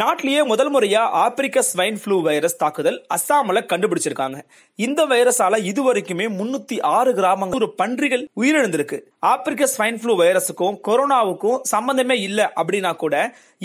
நாட்டிலேயே முதல் முறையா ஆப்பிரிக்க ஸ்வைன் ஃப்ளூ வைரஸ் தாக்குதல் அஸ்ஸாமில் கண்டுபிடிச்சிருக்காங்க இந்த வைரஸால இது வரைக்குமே முன்னூத்தி ஆறு கிராமங்கள் ஒரு பன்றிகள் உயிரிழந்திருக்கு ஆப்பிரிக்க ஸ்வைன் ஃப்ளூ வைரஸுக்கும் கொரோனாவுக்கும் சம்பந்தமே இல்லை அப்படின்னா கூட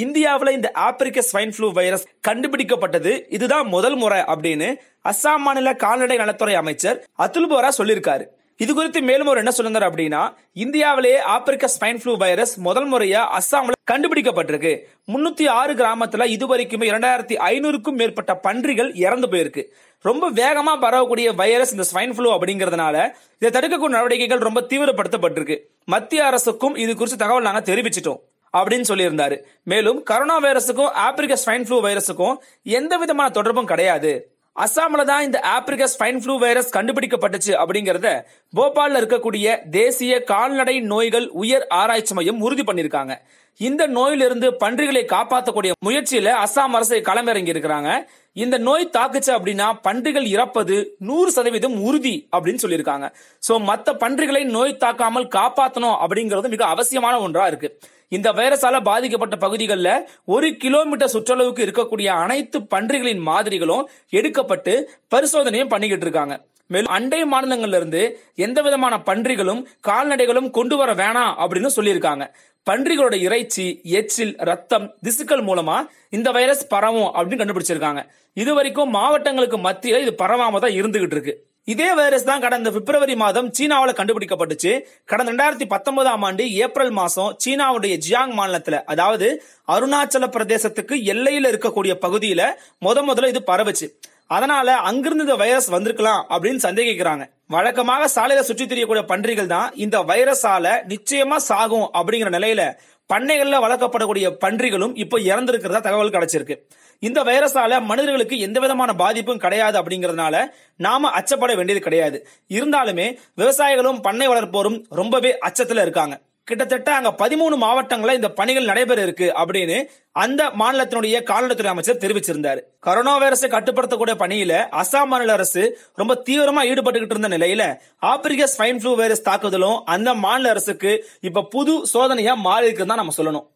இந்தியாவில் இந்த ஆப்பிரிக்க ஸ்வைன் ஃப்ளூ வைரஸ் கண்டுபிடிக்கப்பட்டது இதுதான் முதல் முறை அப்படின்னு அஸ்ஸாம் மாநில கால்நடை நலத்துறை அமைச்சர் அதுல் போரா சொல்லியிருக்காரு இது குறித்து மேலும் ஒரு என்ன சொல்லுங்க அப்படின்னா இந்தியாவிலேயே ஆப்பிரிக்க ஸ்பைன் ஃப்ளூ வைரஸ் முதல் முறையா அஸ்ஸாம்ல கண்டுபிடிக்கப்பட்டிருக்கு முன்னூத்தி ஆறு கிராமத்துல இது வரைக்குமே இரண்டாயிரத்தி ஐநூறுக்கும் மேற்பட்ட பன்றிகள் இறந்து போயிருக்கு ரொம்ப வேகமா பரவக்கூடிய வைரஸ் இந்த ஸ்வைன் ஃப்ளூ அப்படிங்கறதுனால இதை தடுக்கக்கூடிய நடவடிக்கைகள் ரொம்ப தீவிரப்படுத்தப்பட்டிருக்கு மத்திய அரசுக்கும் இது குறித்து தகவல் நாங்க தெரிவிச்சிட்டோம் அப்படின்னு சொல்லியிருந்தாரு மேலும் கரோனா வைரஸுக்கும் ஆப்பிரிக்க ஸ்வைன் ஃப்ளூ வைரஸுக்கும் எந்த விதமான தொடர்பும் கிடையாது அசாமில் தான் இந்த ஆப்பிரிக்கஸ் ஸ்பைன் ஃப்ளூ வைரஸ் கண்டுபிடிக்கப்பட்டுச்சு அப்படிங்கறத போபாலில் இருக்கக்கூடிய தேசிய கால்நடை நோய்கள் உயர் ஆராய்ச்சி மையம் உறுதி பண்ணியிருக்காங்க இந்த நோயிலிருந்து பன்றிகளை காப்பாற்றக்கூடிய முயற்சியில அசாம் அரசு களமிறங்கி இருக்கிறாங்க இந்த நோய் தாக்குச்சு அப்படின்னா பன்றிகள் இறப்பது நூறு சதவீதம் உறுதி அப்படின்னு சொல்லியிருக்காங்க சோ மற்ற பன்றிகளை நோய் தாக்காமல் காப்பாற்றணும் அப்படிங்கிறது மிக அவசியமான ஒன்றா இருக்கு இந்த வைரஸால பாதிக்கப்பட்ட பகுதிகளில் ஒரு கிலோமீட்டர் சுற்றளவுக்கு இருக்கக்கூடிய அனைத்து பன்றிகளின் மாதிரிகளும் எடுக்கப்பட்டு பரிசோதனையும் பண்ணிக்கிட்டு இருக்காங்க மேலும் அண்டை மாநிலங்கள்ல இருந்து எந்த விதமான பன்றிகளும் கால்நடைகளும் கொண்டு வர வேணாம் அப்படின்னு சொல்லியிருக்காங்க பன்றிகளோட இறைச்சி எச்சில் ரத்தம் திசுக்கள் மூலமா இந்த வைரஸ் பரவும் அப்படின்னு கண்டுபிடிச்சிருக்காங்க இது வரைக்கும் மாவட்டங்களுக்கு மத்தியில் இது பரவாம தான் இருந்துகிட்டு இருக்கு இதே வைரஸ் தான் கடந்த பிப்ரவரி மாதம் சீனாவில் கண்டுபிடிக்கப்பட்டுச்சு கடந்த ரெண்டாயிரத்தி பத்தொன்பதாம் ஆண்டு ஏப்ரல் மாசம் சீனாவுடைய ஜியாங் மாநிலத்தில் அதாவது அருணாச்சல பிரதேசத்துக்கு எல்லையில் இருக்கக்கூடிய பகுதியில முத முதல்ல இது பரவுச்சு அதனால அங்கிருந்து இந்த வைரஸ் வந்திருக்கலாம் அப்படின்னு சந்தேகிக்கிறாங்க வழக்கமாக சாலையில சுற்றி திரியக்கூடிய பன்றிகள் தான் இந்த வைரஸால நிச்சயமா சாகும் அப்படிங்கிற நிலையில பண்ணைகளில் வளர்க்கப்படக்கூடிய பன்றிகளும் இப்போ இறந்திருக்கிறதா தகவல் கிடைச்சிருக்கு இந்த வைரஸால மனிதர்களுக்கு எந்த விதமான பாதிப்பும் கிடையாது அப்படிங்கறதுனால நாம அச்சப்பட வேண்டியது கிடையாது இருந்தாலுமே விவசாயிகளும் பண்ணை வளர்ப்போரும் ரொம்பவே அச்சத்துல இருக்காங்க கிட்டத்தட்ட அங்க பதிமூணு மாவட்டங்கள இந்த பணிகள் நடைபெற இருக்கு அப்படின்னு அந்த மாநிலத்தினுடைய கால்நடைத்துறை அமைச்சர் தெரிவிச்சிருந்தாரு கொரோனா வைரஸை கட்டுப்படுத்தக்கூடிய பணியில அசாம் மாநில அரசு ரொம்ப தீவிரமா ஈடுபட்டுக்கிட்டு இருந்த நிலையில ஆப்பிரிக்க ஸ்வைன் ஃப்ளூ வைரஸ் தாக்குதலும் அந்த மாநில அரசுக்கு இப்ப புது சோதனையா மாறி இருக்குதான் தான் நம்ம சொல்லணும்